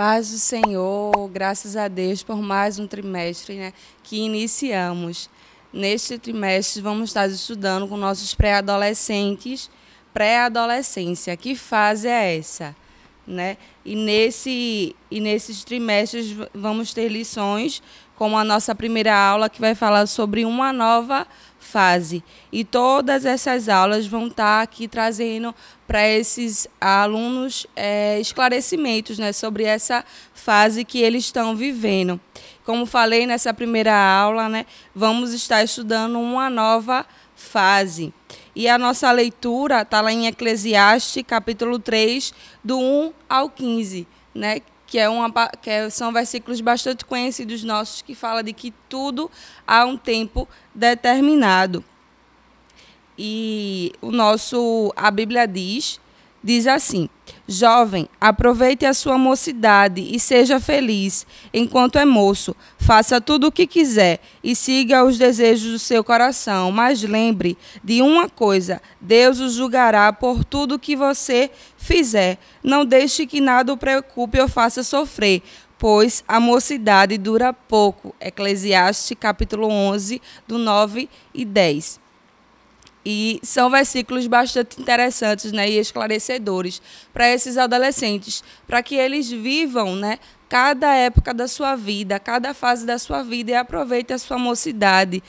Paz do Senhor, graças a Deus por mais um trimestre né, que iniciamos. Neste trimestre vamos estar estudando com nossos pré-adolescentes, pré-adolescência. Que fase é essa? Né? E, nesse, e nesses trimestres vamos ter lições, como a nossa primeira aula que vai falar sobre uma nova fase. E todas essas aulas vão estar tá aqui trazendo para esses alunos é, esclarecimentos né, sobre essa fase que eles estão vivendo. Como falei nessa primeira aula, né, vamos estar estudando uma nova fase. E a nossa leitura está lá em Eclesiastes, capítulo 3, do 1 ao 15, né, que, é uma, que é, são versículos bastante conhecidos nossos, que fala de que tudo há um tempo determinado. E o nosso, a Bíblia diz Diz assim: Jovem, aproveite a sua mocidade e seja feliz. Enquanto é moço, faça tudo o que quiser e siga os desejos do seu coração. Mas lembre de uma coisa: Deus o julgará por tudo que você fizer. Não deixe que nada o preocupe ou faça sofrer, pois a mocidade dura pouco. Eclesiastes capítulo 11, do 9 e 10. E são versículos bastante interessantes né, e esclarecedores para esses adolescentes, para que eles vivam né, cada época da sua vida, cada fase da sua vida e aproveitem a sua mocidade.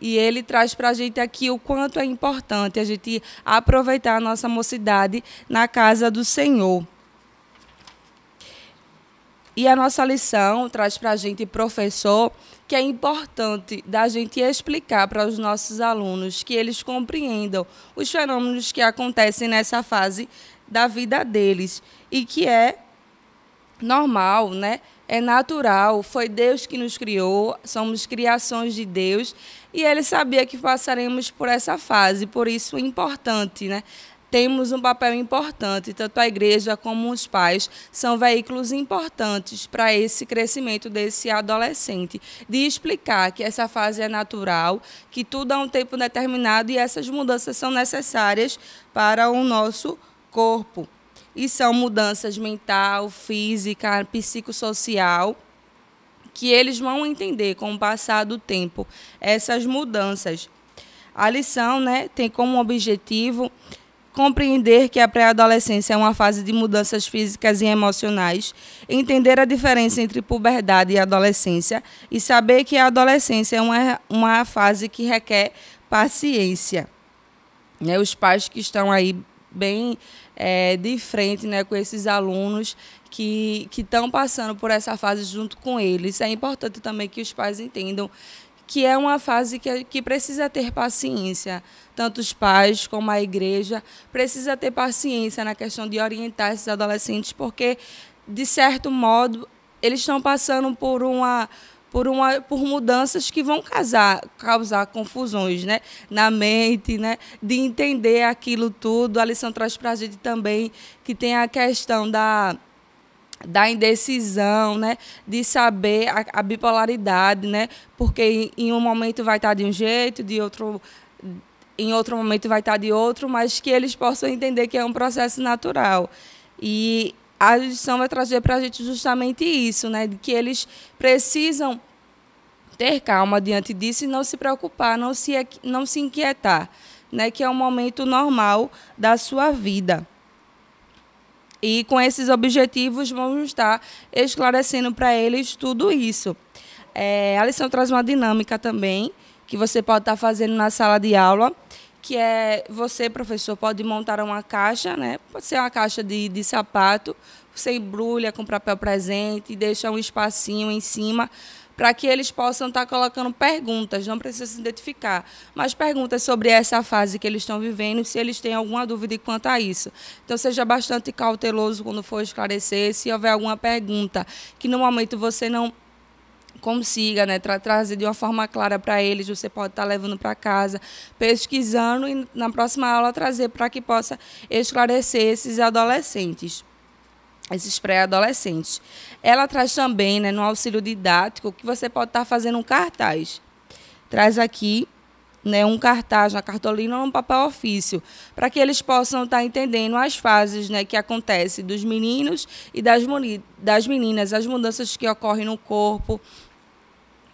E ele traz para a gente aqui o quanto é importante a gente aproveitar a nossa mocidade na casa do Senhor. E a nossa lição traz para a gente, professor, que é importante da gente explicar para os nossos alunos que eles compreendam os fenômenos que acontecem nessa fase da vida deles e que é normal, né? É natural, foi Deus que nos criou, somos criações de Deus e ele sabia que passaremos por essa fase, por isso é importante, né? temos um papel importante, tanto a igreja como os pais são veículos importantes para esse crescimento desse adolescente, de explicar que essa fase é natural, que tudo há um tempo determinado e essas mudanças são necessárias para o nosso corpo. E são mudanças mental, física, psicossocial que eles vão entender com o passar do tempo essas mudanças. A lição né, tem como objetivo compreender que a pré-adolescência é uma fase de mudanças físicas e emocionais, entender a diferença entre puberdade e adolescência e saber que a adolescência é uma, uma fase que requer paciência. Né, os pais que estão aí bem é, de frente né, com esses alunos que estão passando por essa fase junto com eles. É importante também que os pais entendam que é uma fase que, que precisa ter paciência. Tanto os pais como a igreja precisa ter paciência na questão de orientar esses adolescentes, porque, de certo modo, eles estão passando por uma por, uma, por mudanças que vão causar, causar confusões né? na mente, né? de entender aquilo tudo. A lição traz para a gente também que tem a questão da da indecisão, né, de saber a, a bipolaridade, né, porque em, em um momento vai estar de um jeito, de outro em outro momento vai estar de outro, mas que eles possam entender que é um processo natural. E a edição vai trazer para a gente justamente isso, né? De que eles precisam ter calma diante disso e não se preocupar, não se, não se inquietar, né? Que é um momento normal da sua vida. E com esses objetivos, vamos estar esclarecendo para eles tudo isso. É, a lição traz uma dinâmica também, que você pode estar fazendo na sala de aula, que é você, professor, pode montar uma caixa, né? pode ser uma caixa de, de sapato, você embrulha com papel presente, deixa um espacinho em cima para que eles possam estar tá colocando perguntas, não precisa se identificar, mas perguntas sobre essa fase que eles estão vivendo, se eles têm alguma dúvida quanto a isso. Então seja bastante cauteloso quando for esclarecer, se houver alguma pergunta que no momento você não consiga né, tra trazer de uma forma clara para eles, você pode estar tá levando para casa, pesquisando e na próxima aula trazer para que possa esclarecer esses adolescentes esses pré-adolescentes. Ela traz também, né, no auxílio didático, que você pode estar tá fazendo um cartaz. Traz aqui né, um cartaz uma cartolina ou um papel ofício, para que eles possam estar tá entendendo as fases né, que acontecem dos meninos e das, das meninas, as mudanças que ocorrem no corpo,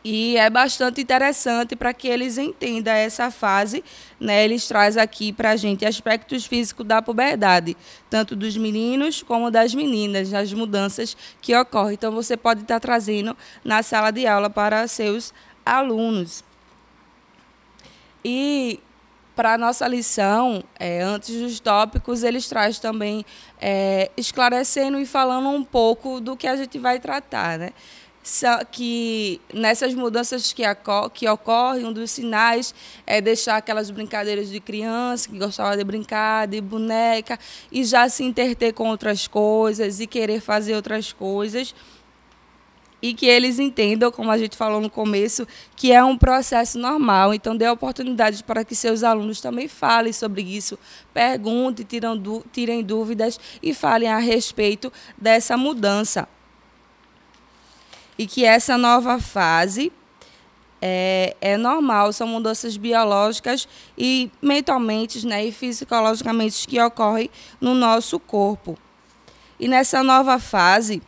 e é bastante interessante para que eles entendam essa fase. Né? Eles trazem aqui para a gente aspectos físicos da puberdade, tanto dos meninos como das meninas, as mudanças que ocorrem. Então, você pode estar trazendo na sala de aula para seus alunos. E para a nossa lição, é, antes dos tópicos, eles traz também é, esclarecendo e falando um pouco do que a gente vai tratar. Né? que nessas mudanças que, que ocorrem, um dos sinais é deixar aquelas brincadeiras de criança que gostava de brincar, de boneca, e já se interter com outras coisas e querer fazer outras coisas. E que eles entendam, como a gente falou no começo, que é um processo normal. Então, dê oportunidades para que seus alunos também falem sobre isso, perguntem, tirem dúvidas e falem a respeito dessa mudança e que essa nova fase é, é, normal, são mudanças biológicas e mentalmente né, e fisiologicamente que ocorrem no nosso corpo. E nessa nova fase,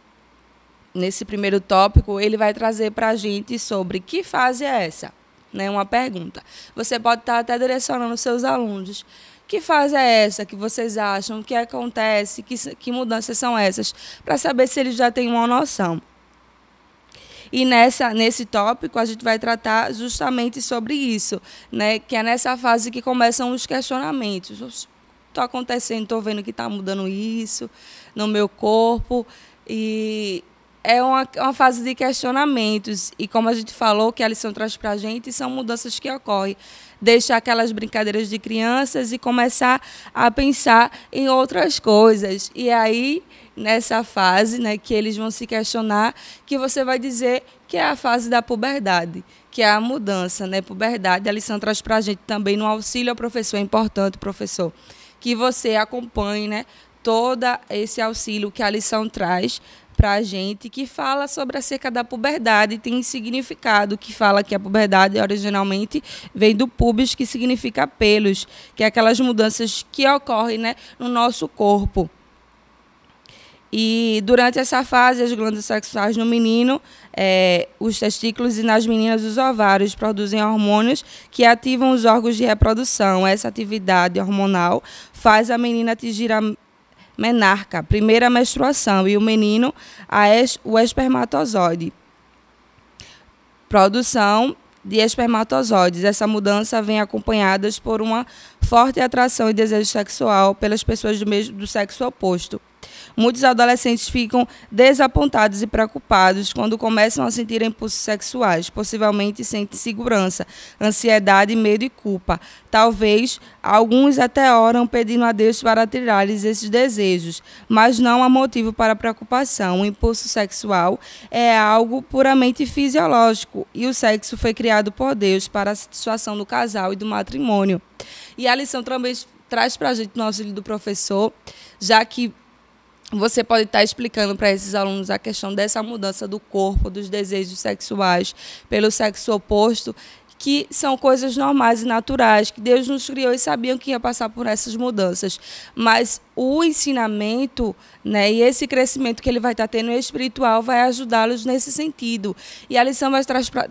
nesse primeiro tópico, ele vai trazer para a gente sobre que fase é essa? Né, uma pergunta. Você pode estar tá até direcionando seus alunos. Que fase é essa que vocês acham? O que acontece? Que, que mudanças são essas? Para saber se eles já têm uma noção. E nessa, nesse tópico a gente vai tratar justamente sobre isso, né? Que é nessa fase que começam os questionamentos. Estou acontecendo, estou vendo que está mudando isso no meu corpo e é uma, uma fase de questionamentos. E como a gente falou, que a lição traz para a gente, são mudanças que ocorrem. Deixar aquelas brincadeiras de crianças e começar a pensar em outras coisas. E é aí, nessa fase, né, que eles vão se questionar, que você vai dizer que é a fase da puberdade, que é a mudança, né? Puberdade, a lição traz para a gente também no auxílio ao professor, é importante, professor, que você acompanhe, né? Todo esse auxílio que a lição traz para a gente que fala sobre a cerca da puberdade, tem significado, que fala que a puberdade originalmente vem do pubis, que significa pelos, que é aquelas mudanças que ocorrem né, no nosso corpo. E durante essa fase, as glândulas sexuais no menino, é, os testículos e nas meninas, os ovários produzem hormônios que ativam os órgãos de reprodução. Essa atividade hormonal faz a menina atingir a menarca, primeira menstruação, e o menino, es, o espermatozoide. Produção de espermatozoides. Essa mudança vem acompanhada por uma forte atração e desejo sexual pelas pessoas do, mesmo, do sexo oposto. Muitos adolescentes ficam desapontados e preocupados quando começam a sentir impulsos sexuais, possivelmente sentem segurança, ansiedade, medo e culpa. Talvez alguns até oram pedindo a Deus para tirar-lhes esses desejos, mas não há motivo para preocupação. O impulso sexual é algo puramente fisiológico e o sexo foi criado por Deus para a satisfação do casal e do matrimônio. E a lição também traz para a gente no auxílio do professor, já que você pode estar tá explicando para esses alunos a questão dessa mudança do corpo, dos desejos sexuais pelo sexo oposto, que são coisas normais e naturais, que Deus nos criou e sabiam que ia passar por essas mudanças. Mas o ensinamento né, e esse crescimento que ele vai estar tá tendo espiritual vai ajudá-los nesse sentido. E a lição vai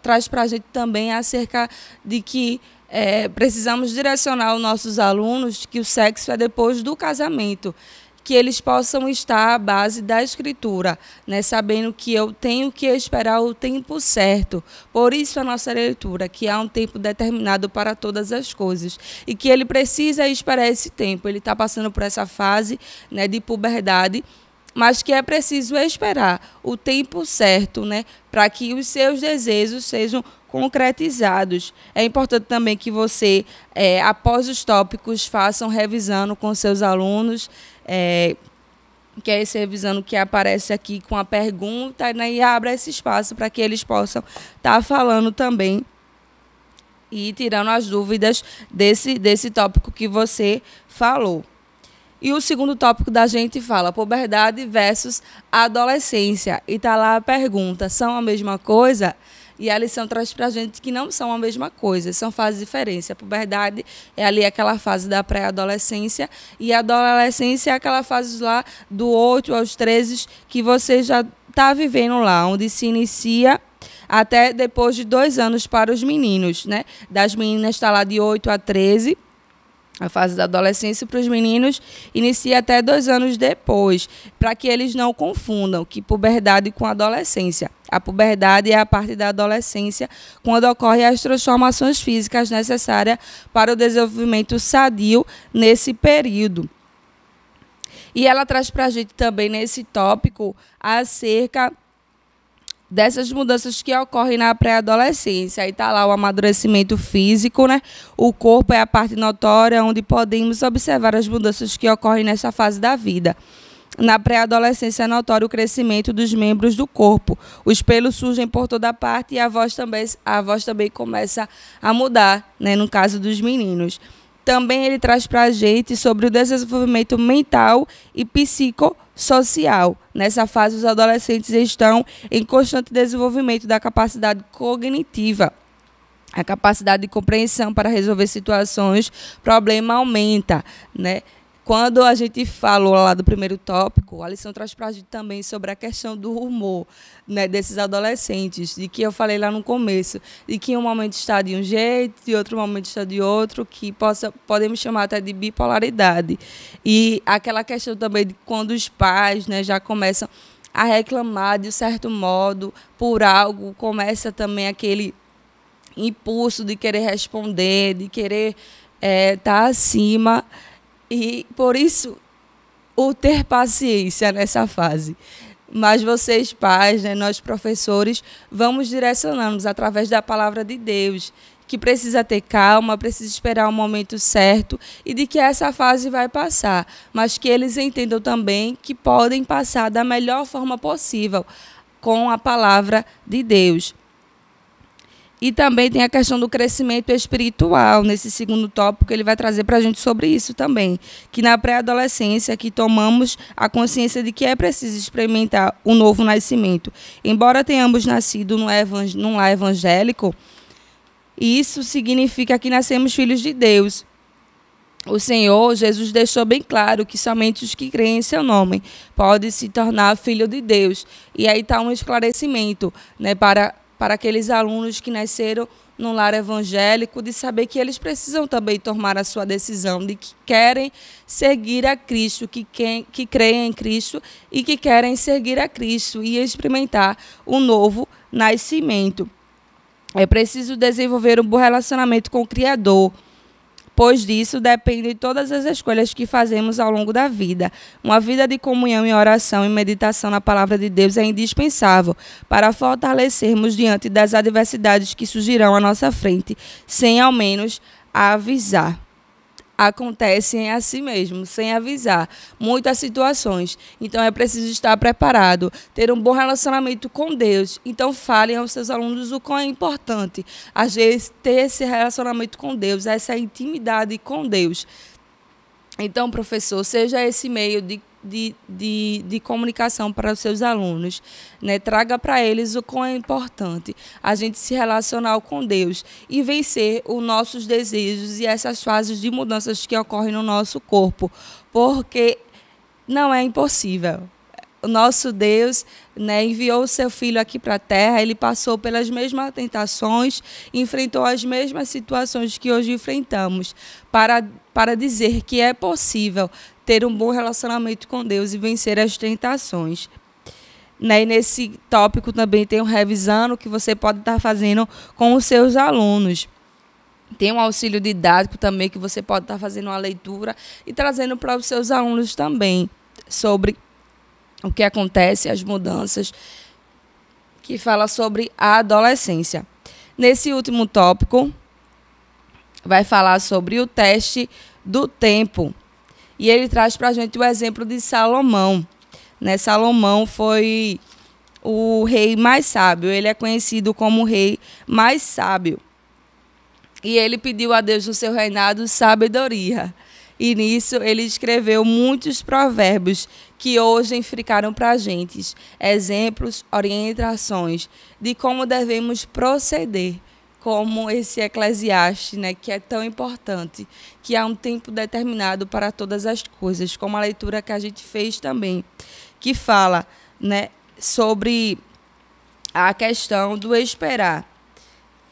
traz para a gente também acerca de que é, precisamos direcionar os nossos alunos que o sexo é depois do casamento que eles possam estar à base da escritura, né? sabendo que eu tenho que esperar o tempo certo. Por isso a nossa leitura, que há um tempo determinado para todas as coisas e que ele precisa esperar esse tempo. Ele está passando por essa fase né, de puberdade mas que é preciso esperar o tempo certo, né, para que os seus desejos sejam concretizados. É importante também que você, é, após os tópicos, façam revisando com seus alunos. É, que é esse revisando que aparece aqui com a pergunta, né, e abra esse espaço para que eles possam estar tá falando também e tirando as dúvidas desse, desse tópico que você falou. E o segundo tópico da gente fala puberdade versus adolescência. E tá lá a pergunta: são a mesma coisa? e a lição traz para a gente que não são a mesma coisa, são fases diferentes. A puberdade é ali aquela fase da pré-adolescência e a adolescência é aquela fase lá do 8 aos 13 que você já está vivendo lá, onde se inicia até depois de dois anos para os meninos, né? Das meninas está lá de 8 a 13 a fase da adolescência para os meninos inicia até dois anos depois, para que eles não confundam que puberdade com adolescência. A puberdade é a parte da adolescência, quando ocorrem as transformações físicas necessárias para o desenvolvimento sadio nesse período. E ela traz para a gente também nesse tópico acerca dessas mudanças que ocorrem na pré-adolescência. Aí está lá o amadurecimento físico, né? O corpo é a parte notória onde podemos observar as mudanças que ocorrem nessa fase da vida. Na pré-adolescência é notório o crescimento dos membros do corpo. Os pelos surgem por toda parte e a voz também, a voz também começa a mudar, né, no caso dos meninos. Também ele traz para a gente sobre o desenvolvimento mental e psicológico social. Nessa fase, os adolescentes estão em constante desenvolvimento da capacidade cognitiva. A capacidade de compreensão para resolver situações, problema aumenta, né? Quando a gente falou lá do primeiro tópico, a lição traz para a gente também sobre a questão do humor né, desses adolescentes, de que eu falei lá no começo, de que um momento está de um jeito, de outro momento está de outro, que possa, podemos chamar até de bipolaridade. E aquela questão também de quando os pais né, já começam a reclamar de um certo modo por algo, começa também aquele impulso de querer responder, de querer estar eh, é, tá acima. E por isso o ter paciência nessa fase. Mas vocês, pais, né, nós professores, vamos direcionando através da palavra de Deus, que precisa ter calma, precisa esperar o momento certo e de que essa fase vai passar, mas que eles entendam também que podem passar da melhor forma possível com a palavra de Deus. E também tem a questão do crescimento espiritual, nesse segundo tópico, ele vai trazer para a gente sobre isso também. Que na pré-adolescência que tomamos a consciência de que é preciso experimentar o um novo nascimento. Embora tenhamos nascido num lar evangélico, isso significa que nascemos filhos de Deus. O Senhor Jesus deixou bem claro que somente os que creem em seu nome podem se tornar filho de Deus. E aí está um esclarecimento né, para para aqueles alunos que nasceram num lar evangélico, de saber que eles precisam também tomar a sua decisão, de que querem seguir a Cristo, que, quem, que creem em Cristo e que querem seguir a Cristo e experimentar o um novo nascimento. É preciso desenvolver um bom relacionamento com o Criador pois disso depende de todas as escolhas que fazemos ao longo da vida. Uma vida de comunhão e oração e meditação na palavra de Deus é indispensável para fortalecermos diante das adversidades que surgirão à nossa frente, sem ao menos avisar acontecem a si mesmo, sem avisar, muitas situações. Então é preciso estar preparado, ter um bom relacionamento com Deus. Então falem aos seus alunos o quão é importante às vezes ter esse relacionamento com Deus, essa intimidade com Deus. Então, professor, seja esse meio de de, de, de comunicação para os seus alunos. Né? Traga para eles o quão é importante a gente se relacionar com Deus e vencer os nossos desejos e essas fases de mudanças que ocorrem no nosso corpo, porque não é impossível o nosso Deus né, enviou o seu filho aqui para a terra, ele passou pelas mesmas tentações, enfrentou as mesmas situações que hoje enfrentamos, para, para dizer que é possível ter um bom relacionamento com Deus e vencer as tentações. Né? E nesse tópico também tem um revisando que você pode estar fazendo com os seus alunos. Tem um auxílio didático também que você pode estar fazendo uma leitura e trazendo para os seus alunos também sobre o que acontece, as mudanças, que fala sobre a adolescência. Nesse último tópico, vai falar sobre o teste do tempo e ele traz para a gente o exemplo de Salomão. Né? Salomão foi o rei mais sábio, ele é conhecido como o rei mais sábio. E ele pediu a Deus no seu reinado sabedoria. E nisso ele escreveu muitos provérbios que hoje ficaram para a gente exemplos, orientações de como devemos proceder como esse Eclesiastes, né, que é tão importante, que há um tempo determinado para todas as coisas, como a leitura que a gente fez também, que fala, né, sobre a questão do esperar,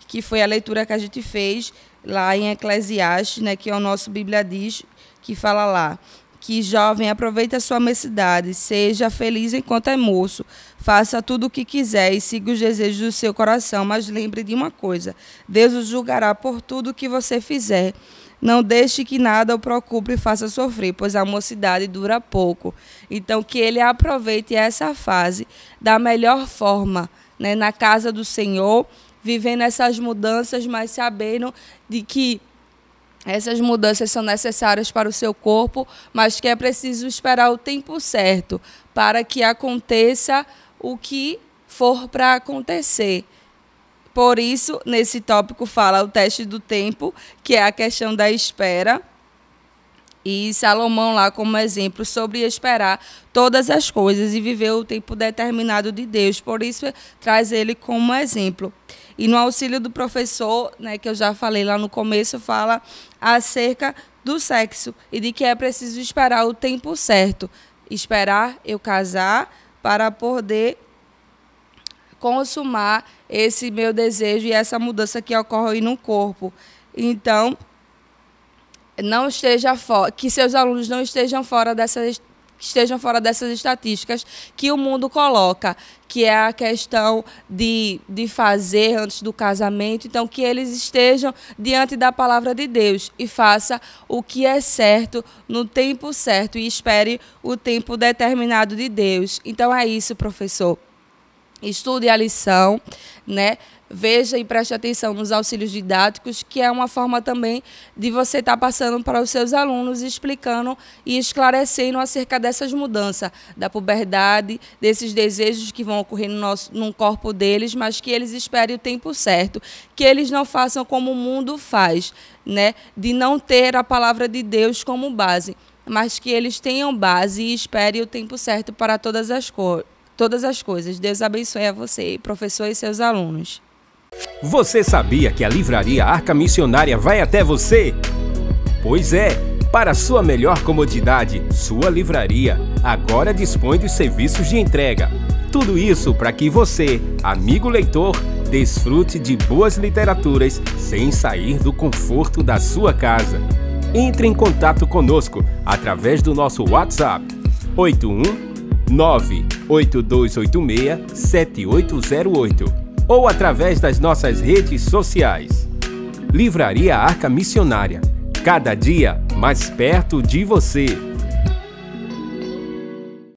que foi a leitura que a gente fez lá em Eclesiastes, né, que é o nosso Bíblia diz, que fala lá, que jovem aproveite a sua mocidade, seja feliz enquanto é moço, faça tudo o que quiser e siga os desejos do seu coração, mas lembre de uma coisa: Deus o julgará por tudo o que você fizer. Não deixe que nada o preocupe e faça sofrer, pois a mocidade dura pouco. Então, que ele aproveite essa fase da melhor forma, né, na casa do Senhor, vivendo essas mudanças, mas sabendo de que essas mudanças são necessárias para o seu corpo, mas que é preciso esperar o tempo certo para que aconteça o que for para acontecer. Por isso, nesse tópico fala o teste do tempo, que é a questão da espera. E Salomão lá como exemplo sobre esperar todas as coisas e viver o tempo determinado de Deus. Por isso traz ele como exemplo. E no auxílio do professor, né, que eu já falei lá no começo, fala acerca do sexo e de que é preciso esperar o tempo certo. Esperar eu casar para poder consumar esse meu desejo e essa mudança que ocorre no corpo. Então, não esteja fora, que seus alunos não estejam fora dessa, estejam fora dessas estatísticas que o mundo coloca, que é a questão de, de fazer antes do casamento. Então, que eles estejam diante da palavra de Deus e faça o que é certo no tempo certo e espere o tempo determinado de Deus. Então, é isso, professor estude a lição, né? veja e preste atenção nos auxílios didáticos, que é uma forma também de você estar tá passando para os seus alunos, explicando e esclarecendo acerca dessas mudanças, da puberdade, desses desejos que vão ocorrer no, nosso, no corpo deles, mas que eles esperem o tempo certo, que eles não façam como o mundo faz, né? de não ter a palavra de Deus como base, mas que eles tenham base e esperem o tempo certo para todas as coisas todas as coisas. Deus abençoe a você, professor e seus alunos. Você sabia que a livraria Arca Missionária vai até você? Pois é, para sua melhor comodidade, sua livraria agora dispõe dos serviços de entrega. Tudo isso para que você, amigo leitor, desfrute de boas literaturas sem sair do conforto da sua casa. Entre em contato conosco através do nosso WhatsApp 81 8286 7808 ou através das nossas redes sociais. Livraria Arca Missionária. Cada dia mais perto de você.